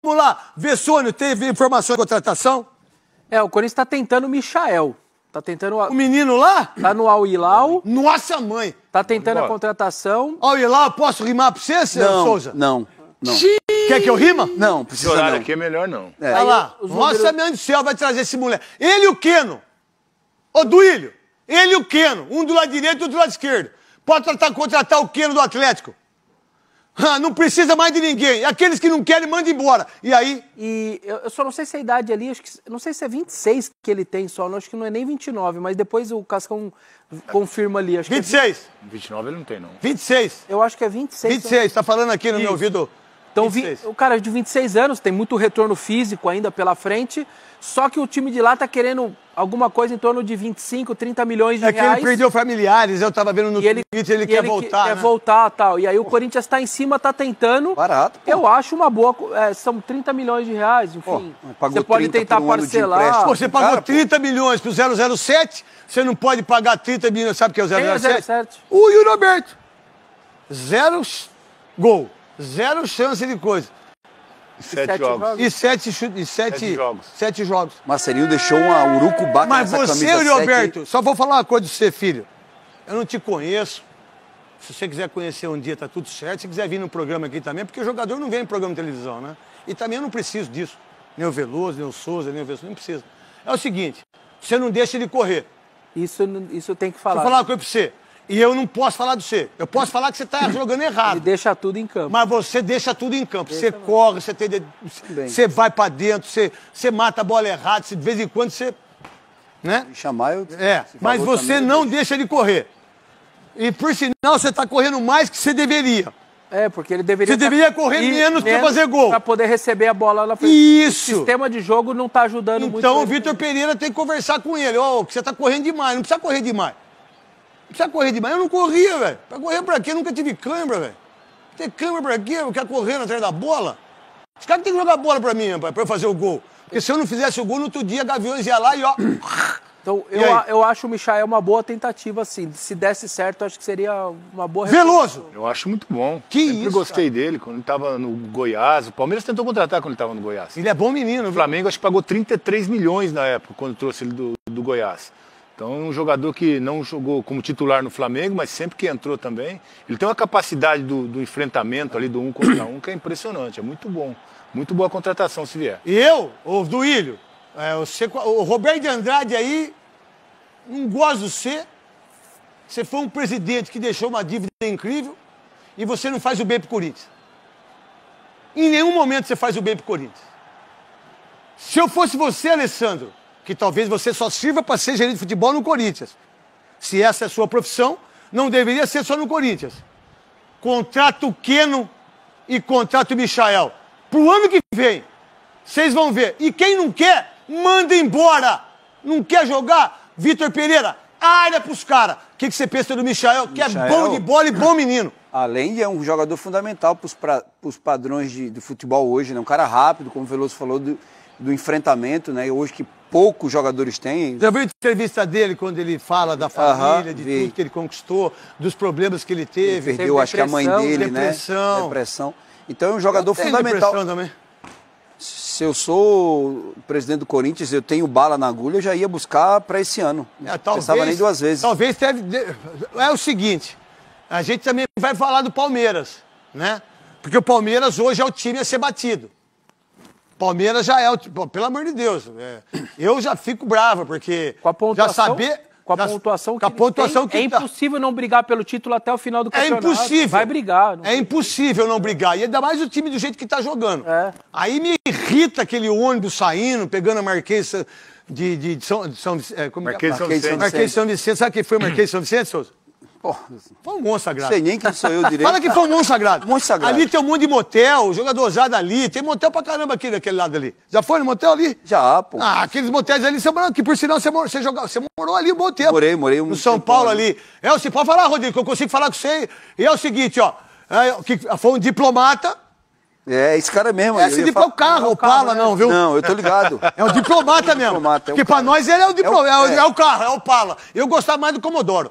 Vamos lá, Vessônio, teve informação de contratação? É, o Corinthians está tentando o Michael. Tá tentando o... o menino lá? Tá no Al Nossa mãe! Tá tentando a contratação. Al posso rimar pra você, senhor não, Souza? Não, não. Xiii. Quer que eu rima? Não, precisa Esse horário aqui é melhor não. É. Olha lá, nossa números... mãe do céu, vai trazer esse moleque. Ele e o Queno. Ô, Duílio, ele e o Queno. Um do lado direito e outro do lado esquerdo. Pode tentar contratar o Queno do Atlético. Ah, não precisa mais de ninguém. Aqueles que não querem, manda embora. E aí? E eu, só não sei se a idade ali, acho que, não sei se é 26 que ele tem só, não, acho que não é nem 29, mas depois o Cascão confirma ali. Acho 26! Que é 20... 29 ele não tem, não. 26! Eu acho que é 26. 26, só... tá falando aqui no Isso. meu ouvido. Então, vi, o cara de 26 anos tem muito retorno físico ainda pela frente, só que o time de lá está querendo alguma coisa em torno de 25, 30 milhões de reais. É que ele perdeu familiares, eu estava vendo no Twitter, ele, ele quer ele voltar. Quer né? voltar tal. E aí o Corinthians está em cima, está tentando. Barato. Pô. Eu acho uma boa. É, são 30 milhões de reais, enfim. Pô, você pode tentar um parcelar. Pô, você pagou cara, 30 milhões pro 007, você não pode pagar 30 milhões, sabe o que é o 007? Quem é 007? O Yuri Alberto. Zero gol. Zero chance de coisa. E sete, sete jogos. jogos. E sete, e sete, sete jogos. Sete jogos. Marcelinho deixou uma urucubaca Mas você, Roberto Alberto, só vou falar uma coisa de você, filho. Eu não te conheço. Se você quiser conhecer um dia, tá tudo certo. Se quiser vir no programa aqui também, porque o jogador não vem no programa de televisão, né? E também eu não preciso disso. Nem o Veloso, nem o Souza, nem o Veloso, não preciso. É o seguinte, você não deixa ele correr. Isso, isso tem que falar. Vou falar uma coisa pra você. E eu não posso falar do você. Eu posso falar que você está jogando errado. E deixa tudo em campo. Mas você deixa tudo em campo. Deixa você não. corre, você tem. Você vai para dentro, você, você mata a bola errada, de vez em quando você. Né? Me chamar, eu. É, mas você não deixa de correr. E por sinal, você está correndo mais que você deveria. É, porque ele deveria. Você tá deveria correr menos, menos para fazer gol. Para poder receber a bola lá frente. Isso. O sistema de jogo não está ajudando então, muito. Então o Vitor Pereira tem que conversar com ele. Ó, oh, você está correndo demais, não precisa correr demais. Precisa correr de manhã? Eu não corria, velho. Pra correr pra quê? Eu nunca tive câimbra, velho. Ter câimbra pra quê? Eu quero correndo atrás da bola. Os caras têm que jogar bola pra mim, pai, pra eu fazer o gol. Porque se eu não fizesse o gol, no outro dia, Gaviões ia lá e ó... Então, eu, a, eu acho o Michael uma boa tentativa, assim. Se desse certo, acho que seria uma boa... Veloso! Eu acho muito bom. Que Sempre isso, gostei cara. dele quando ele estava no Goiás. O Palmeiras tentou contratar quando ele estava no Goiás. Ele é bom menino. Viu? O Flamengo acho que pagou 33 milhões na época, quando trouxe ele do, do Goiás. Então é um jogador que não jogou como titular no Flamengo, mas sempre que entrou também. Ele tem uma capacidade do, do enfrentamento ali do um contra um que é impressionante, é muito bom. Muito boa contratação se vier. E eu, o Duílio, é, o, C, o Roberto de Andrade aí, não gosto de você. Você foi um presidente que deixou uma dívida incrível e você não faz o bem pro Corinthians. Em nenhum momento você faz o bem pro Corinthians. Se eu fosse você, Alessandro, que talvez você só sirva para ser gerente de futebol no Corinthians. Se essa é a sua profissão, não deveria ser só no Corinthians. Contrato Queno e contrato Michael. Pro ano que vem. Vocês vão ver. E quem não quer, manda embora. Não quer jogar? Vitor Pereira, área os caras. O que, você pensa do Michael, que Michael, é bom de bola e bom menino? Além de é um jogador fundamental para os padrões de, de futebol hoje, né? Um cara rápido, como o Veloso falou, do, do enfrentamento, né? Hoje que poucos jogadores têm. Já viu a entrevista dele quando ele fala da família, uh -huh, de vi. tudo que ele conquistou, dos problemas que ele teve. Ele perdeu, acho que a mãe dele, depressão. né? Depressão. Depressão. Então é um jogador tem fundamental. Depressão também. Se eu sou presidente do Corinthians, eu tenho bala na agulha, eu já ia buscar para esse ano. É, talvez, Pensava nem duas vezes. Talvez deve. É o seguinte, a gente também vai falar do Palmeiras, né? Porque o Palmeiras hoje é o time a ser batido. Palmeiras já é o tipo, pelo amor de Deus. É, eu já fico bravo, porque com a pontuação, já saber. Com a já, pontuação que, a pontuação tem, que É tá impossível não brigar pelo título até o final do é campeonato. É impossível. Vai brigar. É impossível não brigar. E ainda mais o time do jeito que está jogando. É. Aí me irrita aquele ônibus saindo, pegando a marquesa de, de, de São, Vicente. é, como é? Marquês, Marquês, Vicente. Marquês São Vicente. Sabe quem foi Marquês São Vicente, Souza? Porra. Foi um monstro sagrado. Sei nem quem sou eu direito. Fala que foi um monstro sagrado. Monstro sagrado. Ali tem um monte de motel, jogadorzada ali. Tem motel pra caramba aqui daquele lado ali. Já foi no motel ali? Já, pô. Ah, aqueles motéis ali, você morou, que por sinal você, morou, você, joga, você morou ali um bom tempo. Morei, morei. Um no São Paulo, Paulo ali. É, você pode falar, Rodrigo, que eu consigo falar com você. E é o seguinte, ó. É, que foi um diplomata. É, esse cara mesmo. É, esse de falo, não é o carro, o Pala, né? não, viu? Não, eu tô ligado. É um diplomata é mesmo. Diplomata, é Porque pra nós ele é o, diplomata, é, é, é. o carro, é o Pala. Eu gostava mais do Comodoro.